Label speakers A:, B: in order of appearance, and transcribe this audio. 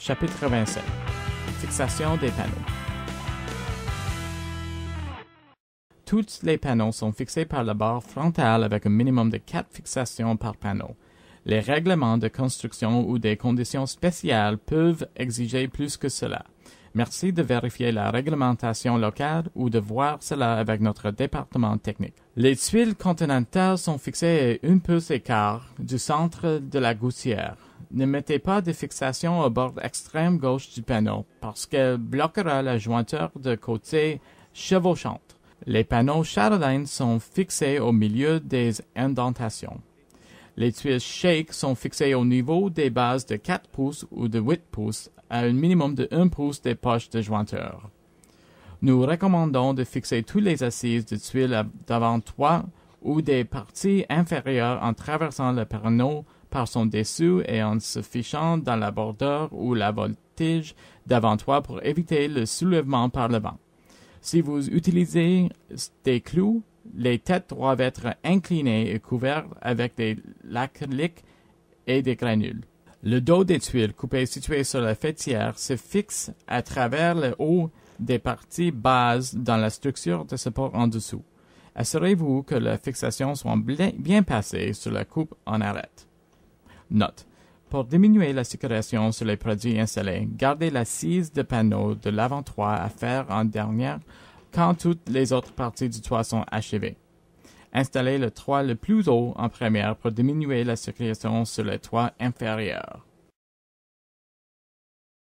A: Chapitre 27 Fixation des panneaux. Tous les panneaux sont fixés par la barre frontale avec un minimum de quatre fixations par panneau. Les règlements de construction ou des conditions spéciales peuvent exiger plus que cela. Merci de vérifier la réglementation locale ou de voir cela avec notre département technique. Les tuiles continentales sont fixées à une pouce écart du centre de la gouttière. Ne mettez pas de fixation au bord extrême gauche du panneau parce qu'elle bloquera la jointure de côté chevauchante. Les panneaux Charlene sont fixés au milieu des indentations. Les tuiles Shake sont fixées au niveau des bases de 4 pouces ou de 8 pouces à un minimum de 1 pouce des poches de jointure. Nous recommandons de fixer tous les assises de tuiles d'avant toi ou des parties inférieures en traversant le panneau par son dessous et en se fichant dans la bordure ou la voltige d'avant toi pour éviter le soulèvement par le vent. Si vous utilisez des clous, les têtes doivent être inclinées et couvertes avec des lacryliques et des granules. Le dos des tuiles coupées situées sur la fêtière se fixe à travers le haut des parties bases dans la structure de support en dessous. Assurez-vous que la fixation soit bien passée sur la coupe en arête. Note. Pour diminuer la circulation sur les produits installés, gardez la sise de panneau de l'avant-toit à faire en dernière quand toutes les autres parties du toit sont achevées. Installez le toit le plus haut en première pour diminuer la circulation sur le toit inférieur.